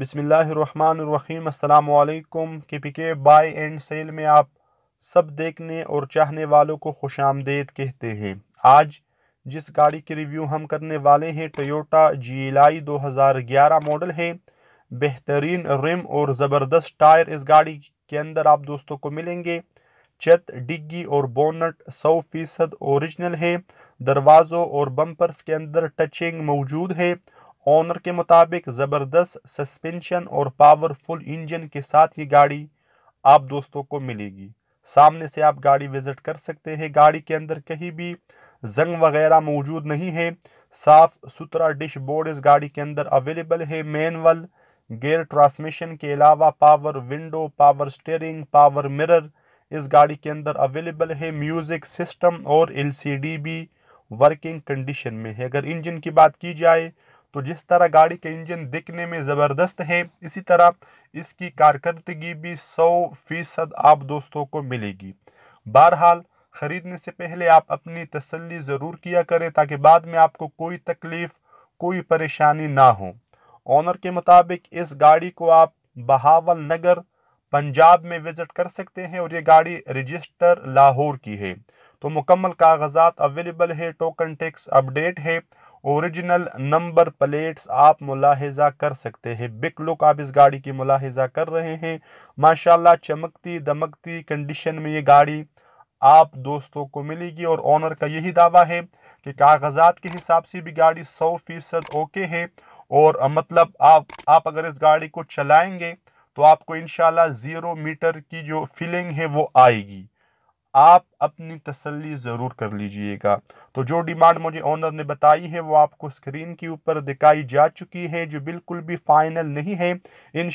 बिसमीम अल्लाम के पी के बाय एंड सेल में आप सब देखने और चाहने वालों को खुश आमदेद कहते हैं आज जिस गाड़ी के रिव्यू हम करने वाले हैं टोयोटा जी एल आई दो हज़ार ग्यारह मॉडल है बेहतरीन रिम और ज़बरदस्त टायर इस गाड़ी के अंदर आप दोस्तों को मिलेंगे चत डिग्गी और बोनट सौ फीसद औरिजिनल है दरवाज़ों और बम्पर्स के अंदर टचिंग मौजूद है ऑनर के मुताबिक ज़बरदस्त सस्पेंशन और पावरफुल इंजन के साथ ये गाड़ी आप दोस्तों को मिलेगी सामने से आप गाड़ी विजिट कर सकते हैं गाड़ी के अंदर कहीं भी जंग वगैरह मौजूद नहीं है साफ सुथरा डिश बोर्ड इस गाड़ी के अंदर अवेलेबल है मैनुअल गेयर ट्रांसमिशन के अलावा power window power steering power mirror इस गाड़ी के अंदर अवेलेबल है म्यूज़िक सिस्टम और एलसीडी भी वर्किंग कंडीशन में है अगर इंजन की बात की जाए तो जिस तरह गाड़ी के इंजन दिखने में ज़बरदस्त है इसी तरह इसकी कारकर्दगी भी सौ फीसद आप दोस्तों को मिलेगी बहरहाल ख़रीदने से पहले आप अपनी तसल्ली ज़रूर किया करें ताकि बाद में आपको कोई तकलीफ़ कोई परेशानी ना हो ऑनर के मुताबिक इस गाड़ी को आप बहावल नगर पंजाब में विज़िट कर सकते हैं और ये गाड़ी रजिस्टर लाहौर की है तो मुकम्मल कागजात अवेलेबल है टोकन टैक्स अपडेट है ओरिजिनल नंबर प्लेट्स आप मुलाहजा कर सकते हैं बिक लुक आप इस गाड़ी की मुलाहजा कर रहे हैं माशाल्लाह चमकती दमकती कंडीशन में ये गाड़ी आप दोस्तों को मिलेगी और ऑनर का यही दावा है कि कागजात के हिसाब से भी गाड़ी सौ फीसद ओके है और मतलब आप आप अगर इस गाड़ी को चलाएंगे तो आपको इन ज़ीरो मीटर की जो फीलिंग है वो आएगी आप अपनी तसल्ली ज़रूर कर लीजिएगा तो जो डिमांड मुझे ऑनर ने बताई है वो आपको स्क्रीन के ऊपर दिखाई जा चुकी है जो बिल्कुल भी फाइनल नहीं है इन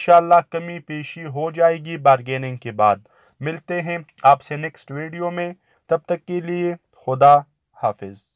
कमी पेशी हो जाएगी बारगेनिंग के बाद मिलते हैं आपसे नेक्स्ट वीडियो में तब तक के लिए खुदा हाफिज़